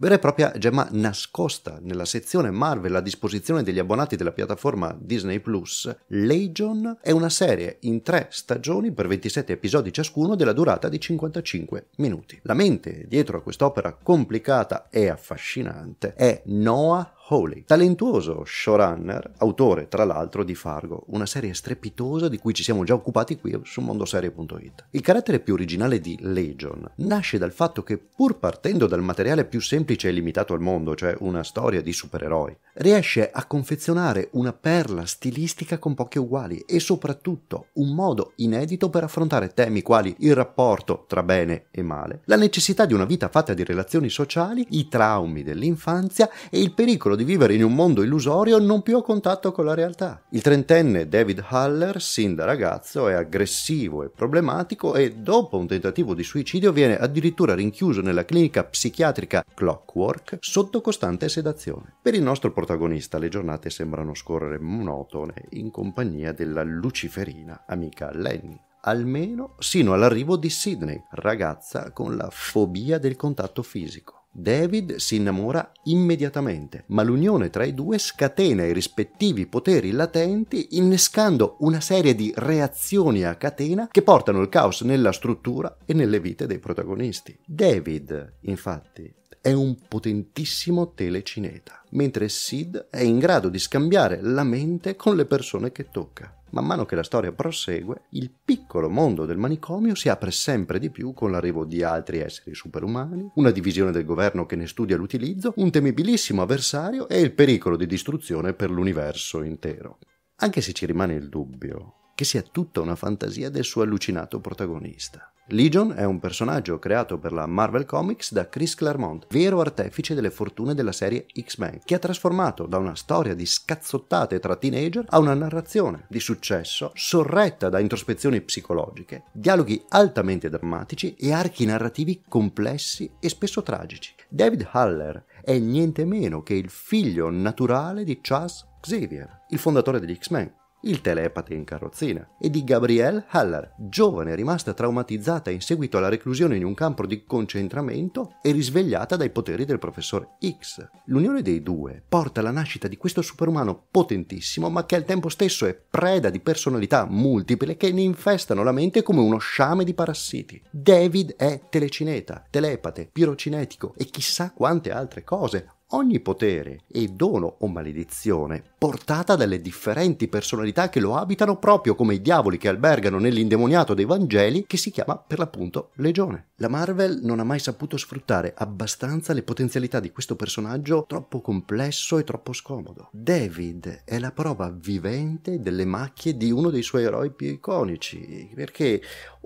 vera e propria gemma nascosta nella sezione Marvel a disposizione degli abbonati della piattaforma Disney Plus, Legion è una serie in tre stagioni per 27 episodi ciascuno della durata di 55 minuti. La mente dietro a quest'opera complicata e affascinante è Noah Hawley, talentuoso showrunner, autore tra l'altro di Fargo, una serie strepitosa di cui ci siamo già occupati qui su mondoserie.it. Il carattere più originale di Legion nasce dal fatto che pur partendo dal materiale più semplice e limitato al mondo, cioè una storia di supereroi, riesce a confezionare una perla stilistica con pochi uguali e soprattutto un modo inedito per affrontare temi quali il rapporto tra bene e male, la necessità di una vita fatta di relazioni sociali, i traumi dell'infanzia e il pericolo di vivere in un mondo illusorio non più a contatto con la realtà. Il trentenne David Haller, sin da ragazzo, è aggressivo e problematico e dopo un tentativo di suicidio viene addirittura rinchiuso nella clinica psichiatrica Clockwork sotto costante sedazione. Per il nostro protagonista le giornate sembrano scorrere monotone in compagnia della luciferina amica Lenny almeno sino all'arrivo di Sidney, ragazza con la fobia del contatto fisico. David si innamora immediatamente, ma l'unione tra i due scatena i rispettivi poteri latenti, innescando una serie di reazioni a catena che portano il caos nella struttura e nelle vite dei protagonisti. David, infatti, è un potentissimo telecineta, mentre Sid è in grado di scambiare la mente con le persone che tocca. Man mano che la storia prosegue, il piccolo mondo del manicomio si apre sempre di più con l'arrivo di altri esseri superumani, una divisione del governo che ne studia l'utilizzo, un temibilissimo avversario e il pericolo di distruzione per l'universo intero. Anche se ci rimane il dubbio, che sia tutta una fantasia del suo allucinato protagonista. Legion è un personaggio creato per la Marvel Comics da Chris Claremont, vero artefice delle fortune della serie X-Men, che ha trasformato da una storia di scazzottate tra teenager a una narrazione di successo sorretta da introspezioni psicologiche, dialoghi altamente drammatici e archi narrativi complessi e spesso tragici. David Haller è niente meno che il figlio naturale di Charles Xavier, il fondatore degli X-Men, il telepate in carrozzina, e di Gabrielle Haller, giovane rimasta traumatizzata in seguito alla reclusione in un campo di concentramento e risvegliata dai poteri del professor X. L'unione dei due porta alla nascita di questo superumano potentissimo, ma che al tempo stesso è preda di personalità multiple che ne infestano la mente come uno sciame di parassiti. David è telecineta, telepate, pirocinetico e chissà quante altre cose, ogni potere e dono o maledizione portata dalle differenti personalità che lo abitano proprio come i diavoli che albergano nell'indemoniato dei Vangeli che si chiama per l'appunto Legione. La Marvel non ha mai saputo sfruttare abbastanza le potenzialità di questo personaggio troppo complesso e troppo scomodo. David è la prova vivente delle macchie di uno dei suoi eroi più iconici perché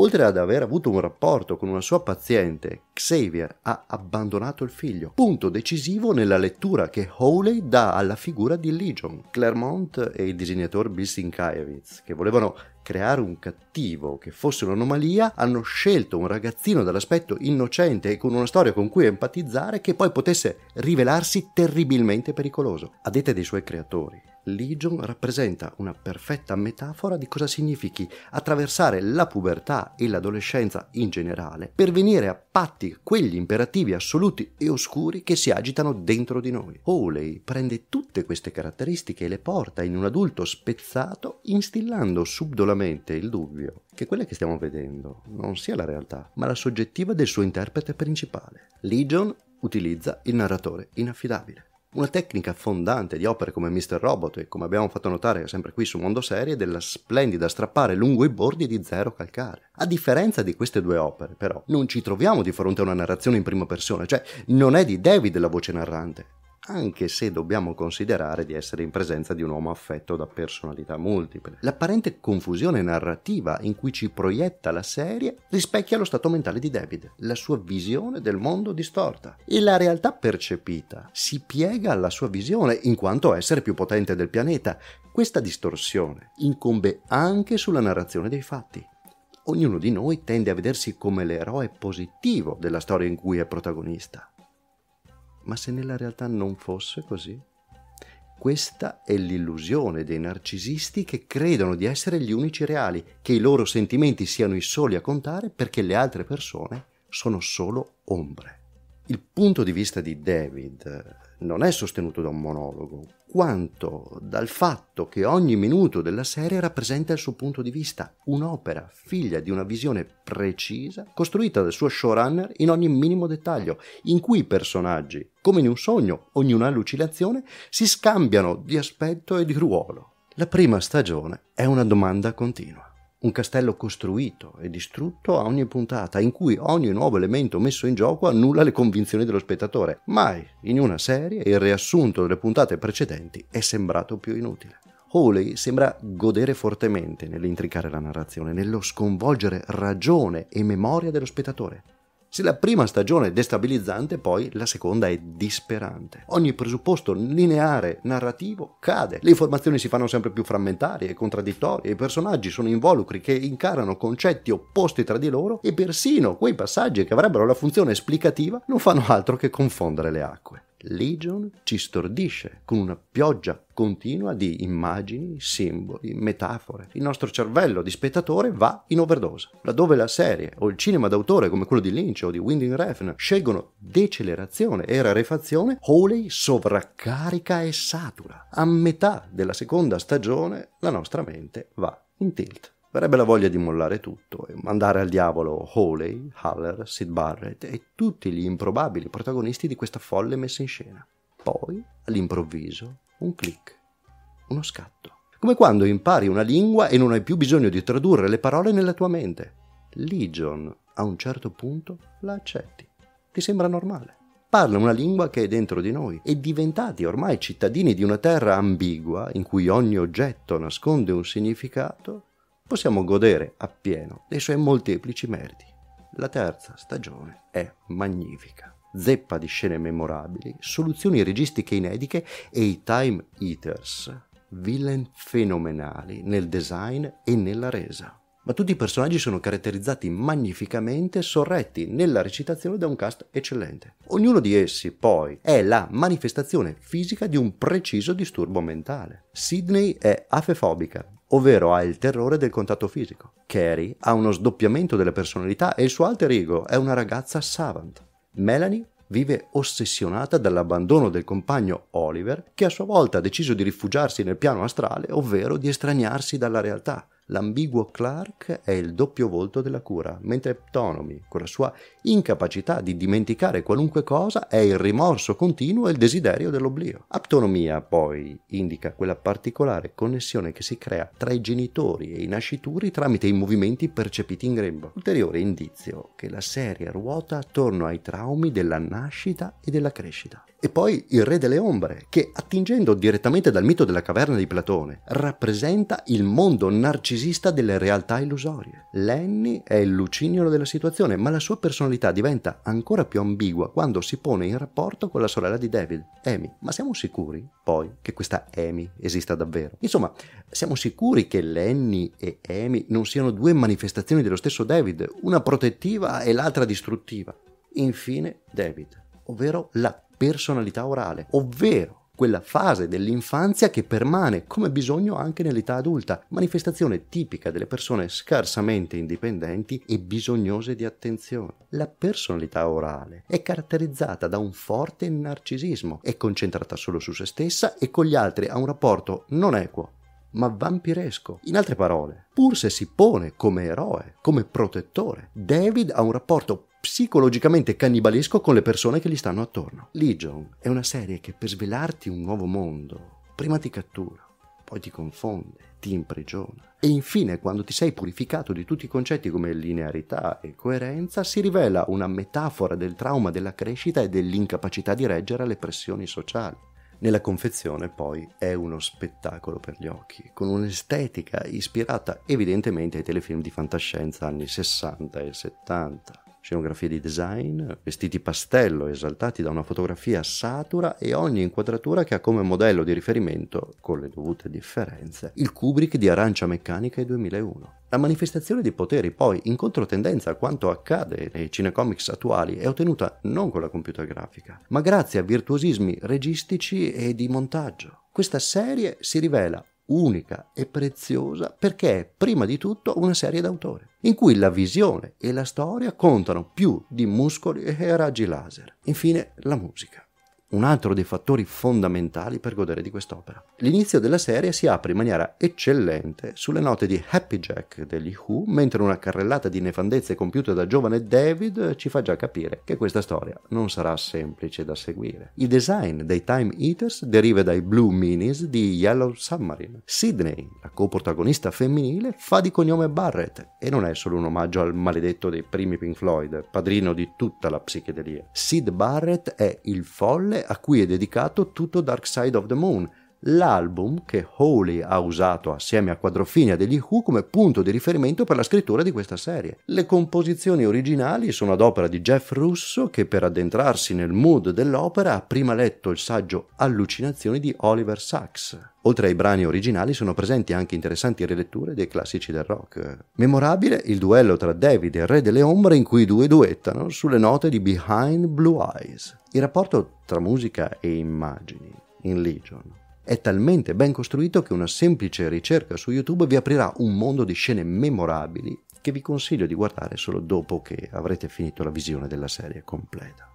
Oltre ad aver avuto un rapporto con una sua paziente, Xavier ha abbandonato il figlio. Punto decisivo nella lettura che Hawley dà alla figura di Legion. Claremont e il disegnatore Bill Sienkiewicz, che volevano creare un cattivo che fosse un'anomalia, hanno scelto un ragazzino dall'aspetto innocente e con una storia con cui empatizzare che poi potesse rivelarsi terribilmente pericoloso, a detta dei suoi creatori. Legion rappresenta una perfetta metafora di cosa significhi attraversare la pubertà e l'adolescenza in generale per venire a patti quegli imperativi assoluti e oscuri che si agitano dentro di noi. Oley prende tutte queste caratteristiche e le porta in un adulto spezzato instillando subdolamente il dubbio che quella che stiamo vedendo non sia la realtà, ma la soggettiva del suo interprete principale. Legion utilizza il narratore inaffidabile. Una tecnica fondante di opere come Mr. Robot e come abbiamo fatto notare sempre qui su Mondo Serie della splendida strappare lungo i bordi di zero calcare. A differenza di queste due opere, però, non ci troviamo di fronte a una narrazione in prima persona, cioè non è di David la voce narrante, anche se dobbiamo considerare di essere in presenza di un uomo affetto da personalità multiple. L'apparente confusione narrativa in cui ci proietta la serie rispecchia lo stato mentale di David, la sua visione del mondo distorta. E la realtà percepita si piega alla sua visione in quanto essere più potente del pianeta. Questa distorsione incombe anche sulla narrazione dei fatti ognuno di noi tende a vedersi come l'eroe positivo della storia in cui è protagonista. Ma se nella realtà non fosse così? Questa è l'illusione dei narcisisti che credono di essere gli unici reali, che i loro sentimenti siano i soli a contare perché le altre persone sono solo ombre. Il punto di vista di David eh, non è sostenuto da un monologo, quanto dal fatto che ogni minuto della serie rappresenta il suo punto di vista, un'opera figlia di una visione precisa costruita dal suo showrunner in ogni minimo dettaglio, in cui i personaggi, come in un sogno, ognuna allucinazione, si scambiano di aspetto e di ruolo. La prima stagione è una domanda continua un castello costruito e distrutto a ogni puntata, in cui ogni nuovo elemento messo in gioco annulla le convinzioni dello spettatore. Mai in una serie il riassunto delle puntate precedenti è sembrato più inutile. Hawley sembra godere fortemente nell'intricare la narrazione, nello sconvolgere ragione e memoria dello spettatore. Se la prima stagione è destabilizzante, poi la seconda è disperante. Ogni presupposto lineare narrativo cade, le informazioni si fanno sempre più frammentarie e contraddittorie, i personaggi sono involucri che incarano concetti opposti tra di loro e persino quei passaggi che avrebbero la funzione esplicativa non fanno altro che confondere le acque. Legion ci stordisce con una pioggia continua di immagini, simboli, metafore. Il nostro cervello di spettatore va in overdose, laddove la serie o il cinema d'autore come quello di Lynch o di Winding Refn scelgono decelerazione e rarefazione, Hawley sovraccarica e satura. A metà della seconda stagione la nostra mente va in tilt. Verrebbe la voglia di mollare tutto e mandare al diavolo Hawley, Haller, Sid Barrett e tutti gli improbabili protagonisti di questa folle messa in scena. Poi, all'improvviso, un clic, uno scatto. Come quando impari una lingua e non hai più bisogno di tradurre le parole nella tua mente. Legion, a un certo punto la accetti. Ti sembra normale. Parla una lingua che è dentro di noi e diventati ormai cittadini di una terra ambigua in cui ogni oggetto nasconde un significato, possiamo godere appieno dei suoi molteplici meriti. La terza stagione è magnifica. Zeppa di scene memorabili, soluzioni registiche inediche e i Time Eaters, villain fenomenali nel design e nella resa. Ma tutti i personaggi sono caratterizzati magnificamente, sorretti nella recitazione da un cast eccellente. Ognuno di essi, poi, è la manifestazione fisica di un preciso disturbo mentale. Sidney è afefobica, ovvero ha il terrore del contatto fisico. Carrie ha uno sdoppiamento della personalità e il suo alter ego è una ragazza savant. Melanie vive ossessionata dall'abbandono del compagno Oliver, che a sua volta ha deciso di rifugiarsi nel piano astrale, ovvero di estraniarsi dalla realtà l'ambiguo Clark è il doppio volto della cura, mentre Ptonomy, con la sua incapacità di dimenticare qualunque cosa, è il rimorso continuo e il desiderio dell'oblio. Aptonomia, poi, indica quella particolare connessione che si crea tra i genitori e i nascituri tramite i movimenti percepiti in grembo. Ulteriore indizio che la serie ruota attorno ai traumi della nascita e della crescita. E poi il re delle ombre, che attingendo direttamente dal mito della caverna di Platone, rappresenta il mondo narcisista delle realtà illusorie. Lenny è il lucignolo della situazione, ma la sua personalità diventa ancora più ambigua quando si pone in rapporto con la sorella di David, Amy. Ma siamo sicuri, poi, che questa Amy esista davvero? Insomma, siamo sicuri che Lenny e Amy non siano due manifestazioni dello stesso David, una protettiva e l'altra distruttiva? Infine, David, ovvero la personalità orale, ovvero quella fase dell'infanzia che permane come bisogno anche nell'età adulta, manifestazione tipica delle persone scarsamente indipendenti e bisognose di attenzione. La personalità orale è caratterizzata da un forte narcisismo, è concentrata solo su se stessa e con gli altri ha un rapporto non equo ma vampiresco. In altre parole, pur se si pone come eroe, come protettore, David ha un rapporto psicologicamente cannibalesco con le persone che gli stanno attorno. Legion è una serie che per svelarti un nuovo mondo, prima ti cattura, poi ti confonde, ti imprigiona. E infine, quando ti sei purificato di tutti i concetti come linearità e coerenza, si rivela una metafora del trauma della crescita e dell'incapacità di reggere alle pressioni sociali. Nella confezione poi è uno spettacolo per gli occhi, con un'estetica ispirata evidentemente ai telefilm di fantascienza anni 60 e 70 scenografie di design, vestiti pastello esaltati da una fotografia satura e ogni inquadratura che ha come modello di riferimento, con le dovute differenze, il Kubrick di Arancia Meccanica 2001. La manifestazione di poteri, poi, in controtendenza a quanto accade nei cinecomics attuali, è ottenuta non con la computer grafica, ma grazie a virtuosismi registici e di montaggio. Questa serie si rivela unica e preziosa perché è prima di tutto una serie d'autore, in cui la visione e la storia contano più di muscoli e raggi laser. Infine, la musica un altro dei fattori fondamentali per godere di quest'opera. L'inizio della serie si apre in maniera eccellente sulle note di Happy Jack degli Who, mentre una carrellata di nefandezze compiute da giovane David ci fa già capire che questa storia non sarà semplice da seguire. Il design dei Time Eaters deriva dai Blue Minis di Yellow Submarine. Sydney, la co-protagonista femminile, fa di cognome Barrett e non è solo un omaggio al maledetto dei primi Pink Floyd, padrino di tutta la psichedelia. Sid Barrett è il folle a cui è dedicato tutto Dark Side of the Moon, l'album che Holy ha usato assieme a Quadrofinia degli Who come punto di riferimento per la scrittura di questa serie. Le composizioni originali sono ad opera di Jeff Russo che per addentrarsi nel mood dell'opera ha prima letto il saggio Allucinazioni di Oliver Sacks. Oltre ai brani originali sono presenti anche interessanti riletture dei classici del rock. Memorabile il duello tra David e il Re delle Ombre in cui i due duettano sulle note di Behind Blue Eyes. Il rapporto tra musica e immagini in Legion è talmente ben costruito che una semplice ricerca su YouTube vi aprirà un mondo di scene memorabili che vi consiglio di guardare solo dopo che avrete finito la visione della serie completa.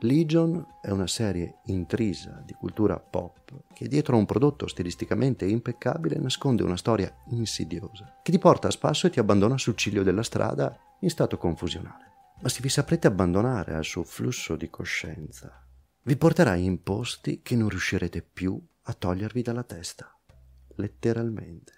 Legion è una serie intrisa di cultura pop che dietro a un prodotto stilisticamente impeccabile nasconde una storia insidiosa che ti porta a spasso e ti abbandona sul ciglio della strada in stato confusionale. Ma se vi saprete abbandonare al suo flusso di coscienza, vi porterà in posti che non riuscirete più a togliervi dalla testa, letteralmente.